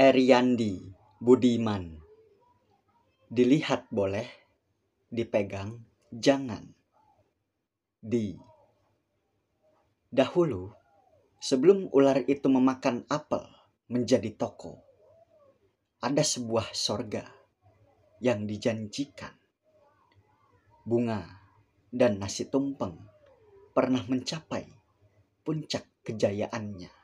Eriandi Budiman Dilihat boleh, dipegang jangan. Di Dahulu, sebelum ular itu memakan apel menjadi toko, ada sebuah sorga yang dijanjikan. Bunga dan nasi tumpeng pernah mencapai puncak kejayaannya.